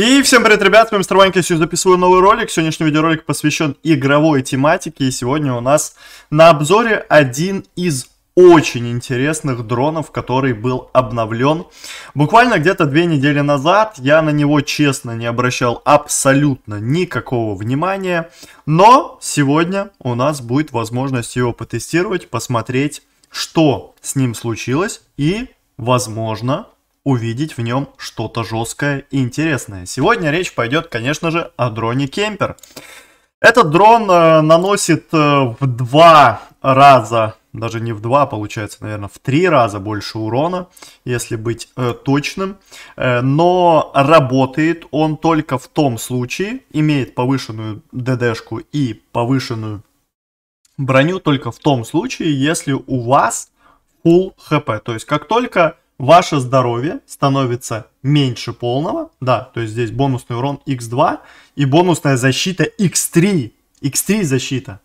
И всем привет, ребят, с вами Старваньк, я сегодня записываю новый ролик. Сегодняшний видеоролик посвящен игровой тематике, и сегодня у нас на обзоре один из очень интересных дронов, который был обновлен. Буквально где-то две недели назад я на него, честно, не обращал абсолютно никакого внимания, но сегодня у нас будет возможность его потестировать, посмотреть, что с ним случилось и, возможно, увидеть в нем что-то жесткое и интересное. Сегодня речь пойдет, конечно же, о дроне Кемпер. Этот дрон э, наносит э, в два раза, даже не в два, получается, наверное, в три раза больше урона, если быть э, точным. Э, но работает он только в том случае, имеет повышенную ДДшку и повышенную броню только в том случае, если у вас full хп. То есть как только ваше здоровье становится меньше полного, да, то есть здесь бонусный урон x2 и бонусная защита x3, x3 защита,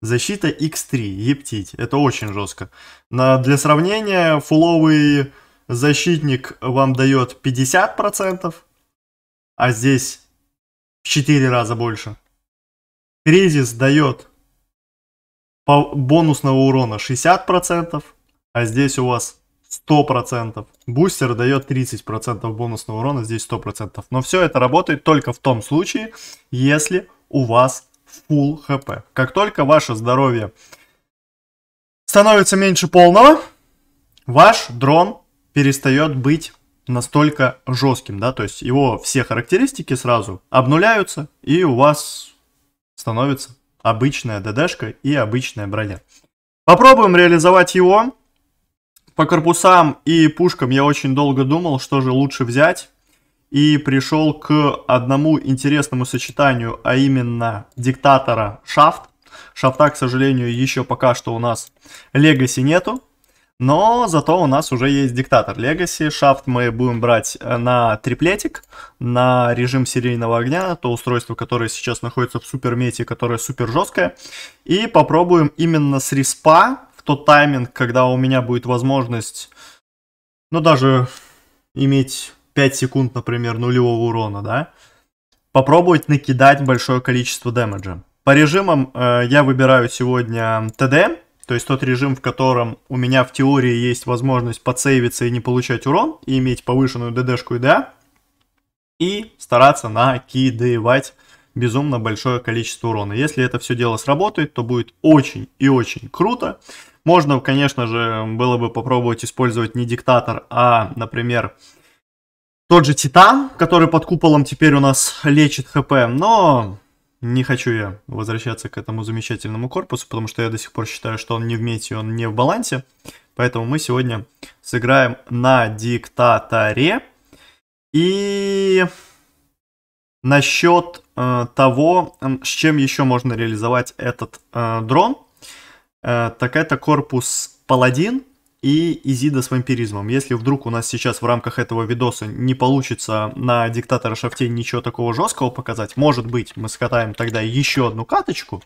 защита x3, ептить, это очень жестко. На для сравнения, фуловый защитник вам дает 50%, а здесь в 4 раза больше. Кризис дает бонусного урона 60%, а здесь у вас 100%. Бустер дает 30% бонусного урона, здесь 100%. Но все это работает только в том случае, если у вас full хп. Как только ваше здоровье становится меньше полного, ваш дрон перестает быть настолько жестким, да, то есть его все характеристики сразу обнуляются, и у вас становится обычная ДДшка и обычная броня. Попробуем реализовать его по корпусам и пушкам я очень долго думал, что же лучше взять. И пришел к одному интересному сочетанию, а именно диктатора шафт. Шафта, к сожалению, еще пока что у нас легаси нету. Но зато у нас уже есть диктатор легаси Шафт мы будем брать э, на триплетик, на режим серийного огня, то устройство, которое сейчас находится в супермете, которое супер жесткое. И попробуем именно с респа тот тайминг, когда у меня будет возможность, ну, даже иметь 5 секунд, например, нулевого урона, да, попробовать накидать большое количество дэмэджа. По режимам э, я выбираю сегодня ТД, то есть тот режим, в котором у меня в теории есть возможность подсейвиться и не получать урон, и иметь повышенную ДДшку и ДА, и стараться накидывать безумно большое количество урона. Если это все дело сработает, то будет очень и очень круто. Можно, конечно же, было бы попробовать использовать не диктатор, а, например, тот же Титан, который под куполом теперь у нас лечит ХП, но не хочу я возвращаться к этому замечательному корпусу, потому что я до сих пор считаю, что он не в мете, он не в балансе. Поэтому мы сегодня сыграем на диктаторе. И насчет Э, того, с чем еще можно реализовать этот э, дрон, э, так это корпус Паладин и Изида с вампиризмом. Если вдруг у нас сейчас в рамках этого видоса не получится на Диктатора Шафте ничего такого жесткого показать, может быть, мы скатаем тогда еще одну каточку,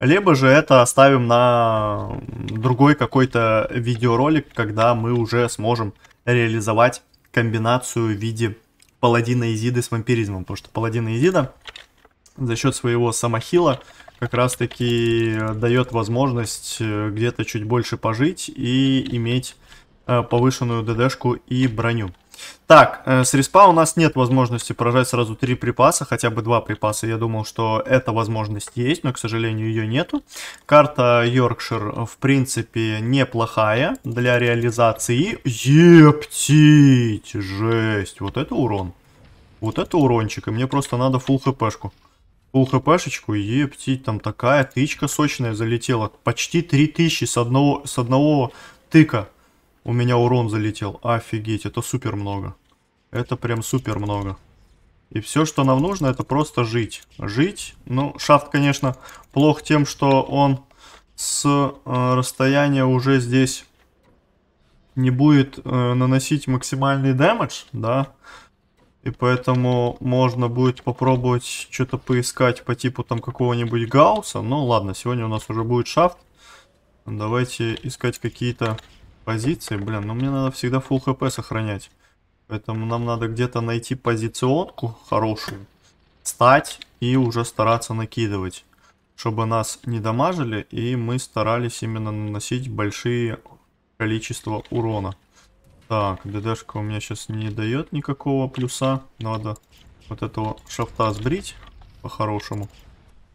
либо же это оставим на другой какой-то видеоролик, когда мы уже сможем реализовать комбинацию в виде паладина Изиды с вампиризмом, потому что паладина Изида за счет своего самохила как раз таки дает возможность э, где-то чуть больше пожить и иметь э, повышенную ДДшку и броню. Так, э, с респа у нас нет возможности прожать сразу три припаса, хотя бы два припаса. Я думал, что эта возможность есть, но, к сожалению, ее нету. Карта Йоркшир, в принципе, неплохая для реализации. Ептить! Жесть! Вот это урон. Вот это урончик, и мне просто надо фул хпшку. Фул хпшечку, ептить, там такая тычка сочная залетела. Почти 3000 с одного, с одного тыка. У меня урон залетел. Офигеть, это супер много. Это прям супер много. И все, что нам нужно, это просто жить. Жить. Ну, шафт, конечно, плох тем, что он с э, расстояния уже здесь не будет э, наносить максимальный дэмэдж, да. И поэтому можно будет попробовать что-то поискать по типу там какого-нибудь Гаусса. Ну ладно, сегодня у нас уже будет шафт. Давайте искать какие-то позиции. Блин, но ну, мне надо всегда full хп сохранять. Поэтому нам надо где-то найти позиционку хорошую, стать и уже стараться накидывать, чтобы нас не дамажили и мы старались именно наносить большие количество урона. Так, ДДшка у меня сейчас не дает никакого плюса. Надо вот этого шафта сбрить по-хорошему.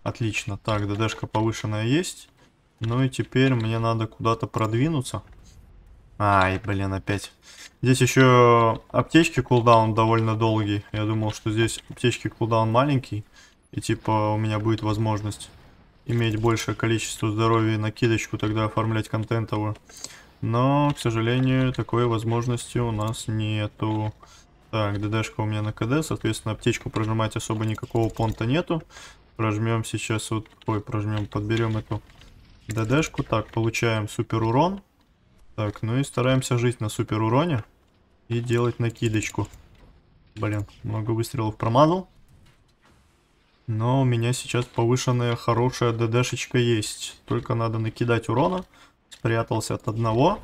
Отлично. Так, ДДшка повышенная есть. Ну и теперь мне надо куда-то продвинуться. Ай, блин, опять. Здесь еще аптечки кулдаун довольно долгий. Я думал, что здесь аптечки кулдаун маленький. И типа у меня будет возможность иметь большее количество здоровья и накидочку, тогда оформлять контентовую. Но, к сожалению, такой возможности у нас нету. Так, ДДшка у меня на КД, соответственно, аптечку прожимать особо никакого понта нету. Прожмем сейчас вот... Ой, прожмем, подберем эту ДДшку. Так, получаем супер урон. Так, ну и стараемся жить на супер уроне и делать накидочку. Блин, много выстрелов промазал. Но у меня сейчас повышенная хорошая ДДшечка есть. Только надо накидать урона. Спрятался от одного.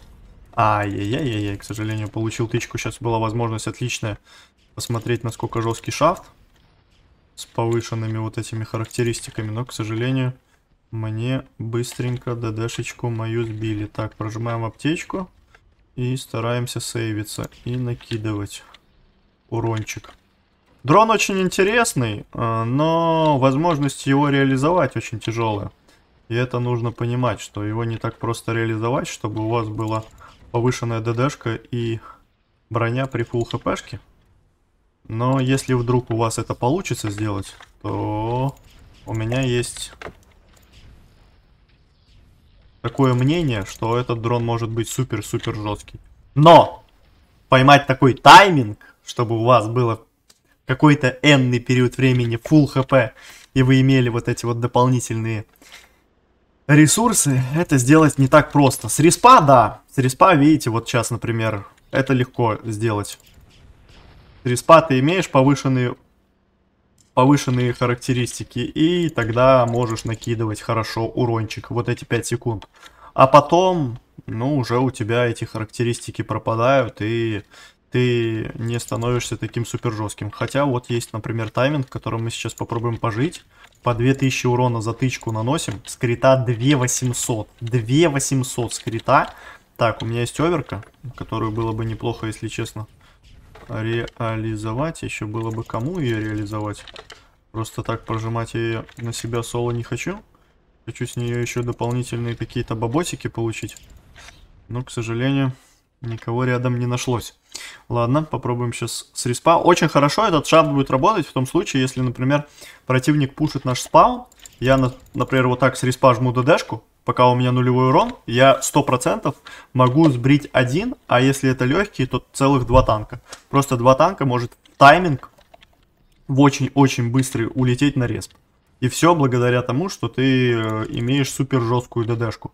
Ай-яй-яй-яй, к сожалению, получил тычку. Сейчас была возможность отличная посмотреть, насколько жесткий шафт. С повышенными вот этими характеристиками. Но, к сожалению, мне быстренько ДДшечку мою сбили. Так, прожимаем аптечку. И стараемся сейвиться. И накидывать урончик. Дрон очень интересный, а, но возможность его реализовать очень тяжелая. И это нужно понимать, что его не так просто реализовать, чтобы у вас была повышенная ДДшка и броня при фул хпшке. Но если вдруг у вас это получится сделать, то у меня есть такое мнение, что этот дрон может быть супер-супер жесткий. Но поймать такой тайминг, чтобы у вас было какой-то энный период времени full хп, и вы имели вот эти вот дополнительные ресурсы, это сделать не так просто. С респа, да. С респа, видите, вот сейчас, например, это легко сделать. С респа ты имеешь повышенный повышенные характеристики, и тогда можешь накидывать хорошо урончик, вот эти 5 секунд. А потом, ну, уже у тебя эти характеристики пропадают, и ты не становишься таким супер жестким. Хотя вот есть, например, тайминг, которым мы сейчас попробуем пожить. По 2000 урона за тычку наносим. Скрита 2800. 2800 скрита. Так, у меня есть оверка, которую было бы неплохо, если честно реализовать. Еще было бы кому ее реализовать. Просто так прожимать ее на себя соло не хочу. Хочу с нее еще дополнительные какие-то баботики получить. Но, к сожалению, никого рядом не нашлось. Ладно, попробуем сейчас с респа. Очень хорошо этот шаб будет работать в том случае, если, например, противник пушит наш спаун. Я, например, вот так с респа жму ДДшку пока у меня нулевой урон, я 100% могу сбрить один, а если это легкий, то целых два танка. Просто два танка может тайминг в очень-очень быстрый улететь на респ. И все благодаря тому, что ты э, имеешь супер жесткую ДДшку.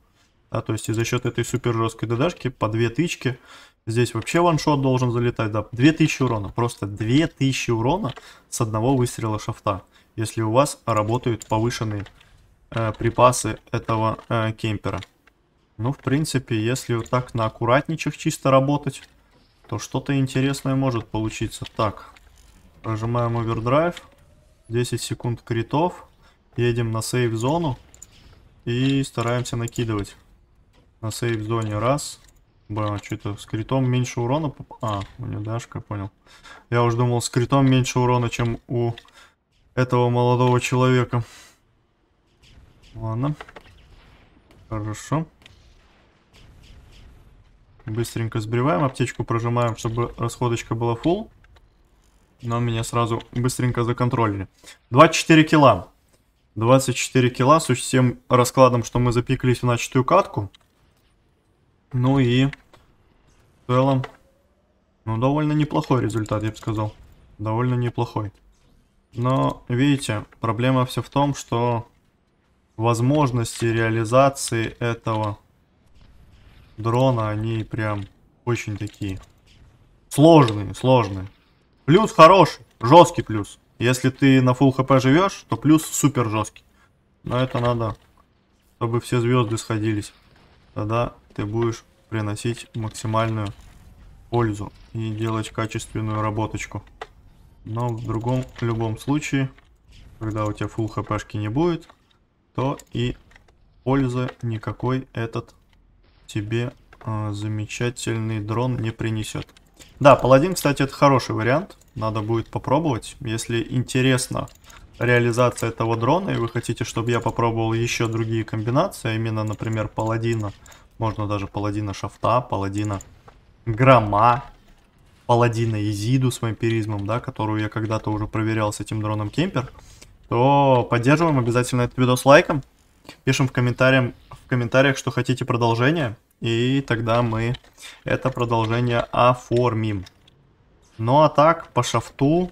Да, то есть и за счет этой супер жесткой ДДшки по две тычки, здесь вообще ваншот должен залетать, да, 2000 урона, просто 2000 урона с одного выстрела шафта, если у вас работают повышенные Э, припасы этого э, кемпера. Ну, в принципе, если вот так на аккуратничах чисто работать, то что-то интересное может получиться. Так, прожимаем овердрайв. 10 секунд критов. Едем на сейф-зону. И стараемся накидывать. На сейф-зоне раз. Бля, что-то с критом меньше урона. А, у него дашка, понял. Я уже думал, с критом меньше урона, чем у этого молодого человека. Ладно. Хорошо. Быстренько сбриваем, аптечку прожимаем, чтобы расходочка была full. Но меня сразу быстренько законтролили. 24 кило. 24 кило с всем раскладом, что мы запеклись в начатую катку. Ну и в целом, ну довольно неплохой результат, я бы сказал. Довольно неплохой. Но, видите, проблема все в том, что возможности реализации этого дрона, они прям очень такие сложные, сложные. Плюс хороший, жесткий плюс. Если ты на full хп живешь, то плюс супер жесткий. Но это надо, чтобы все звезды сходились. Тогда ты будешь приносить максимальную пользу и делать качественную работочку. Но в другом, в любом случае, когда у тебя full хпшки не будет, то и пользы никакой этот тебе э, замечательный дрон не принесет. Да, паладин, кстати, это хороший вариант. Надо будет попробовать. Если интересна реализация этого дрона, и вы хотите, чтобы я попробовал еще другие комбинации, а именно, например, паладина, можно даже паладина шафта, паладина грома, паладина изиду с вампиризмом, да, которую я когда-то уже проверял с этим дроном кемпер, то поддерживаем обязательно этот видос лайком. Пишем в, комментариях, в комментариях, что хотите продолжение. И тогда мы это продолжение оформим. Ну а так, по шафту...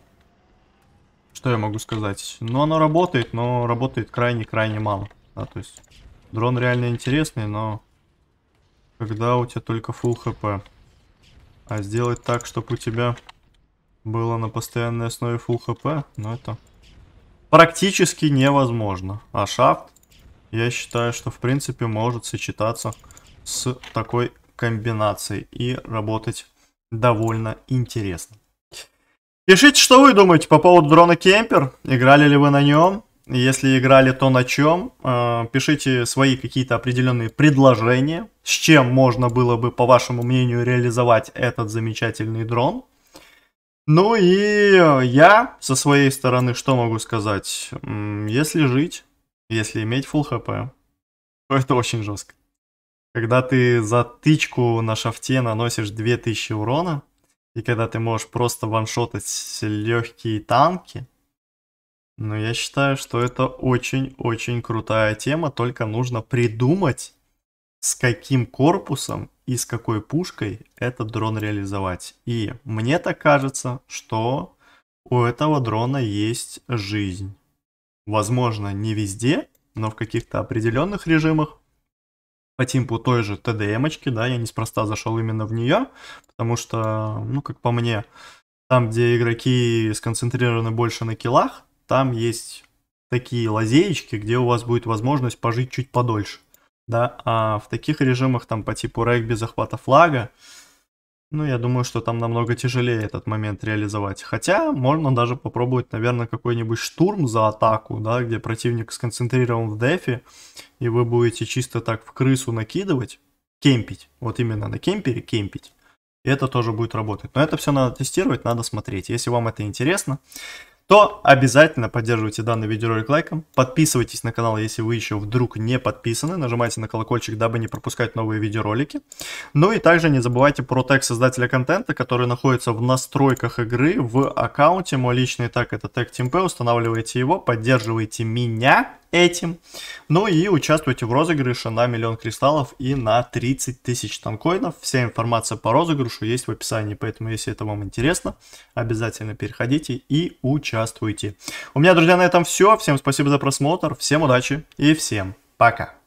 Что я могу сказать? Ну, оно работает, но работает крайне-крайне мало. Да, то есть, дрон реально интересный, но... Когда у тебя только full хп. А сделать так, чтобы у тебя было на постоянной основе full хп, ну это практически невозможно. А шафт, я считаю, что в принципе может сочетаться с такой комбинацией и работать довольно интересно. Пишите, что вы думаете по поводу дрона Кемпер. Играли ли вы на нем? Если играли, то на чем? А, пишите свои какие-то определенные предложения, с чем можно было бы, по вашему мнению, реализовать этот замечательный дрон. Ну и я со своей стороны что могу сказать? Если жить, если иметь full хп, то это очень жестко. Когда ты за тычку на шафте наносишь 2000 урона, и когда ты можешь просто ваншотать легкие танки, но ну, я считаю, что это очень-очень крутая тема, только нужно придумать, с каким корпусом и с какой пушкой этот дрон реализовать. И мне так кажется, что у этого дрона есть жизнь. Возможно, не везде, но в каких-то определенных режимах. По типу той же ТДМочки, да, я неспроста зашел именно в нее, потому что, ну, как по мне, там, где игроки сконцентрированы больше на киллах, там есть такие лазеечки, где у вас будет возможность пожить чуть подольше да, а в таких режимах там по типу регби захвата флага, ну, я думаю, что там намного тяжелее этот момент реализовать. Хотя можно даже попробовать, наверное, какой-нибудь штурм за атаку, да, где противник сконцентрирован в дефе, и вы будете чисто так в крысу накидывать, кемпить, вот именно на кемпере кемпить. И это тоже будет работать. Но это все надо тестировать, надо смотреть. Если вам это интересно, то обязательно поддерживайте данный видеоролик лайком, подписывайтесь на канал, если вы еще вдруг не подписаны, нажимайте на колокольчик, дабы не пропускать новые видеоролики. Ну и также не забывайте про тег создателя контента, который находится в настройках игры в аккаунте. Мой личный так это тег Тимпе, устанавливайте его, поддерживайте меня этим. Ну и участвуйте в розыгрыше на миллион кристаллов и на 30 тысяч танкоинов. Вся информация по розыгрышу есть в описании, поэтому если это вам интересно, обязательно переходите и участвуйте. У меня, друзья, на этом все. Всем спасибо за просмотр, всем удачи и всем пока.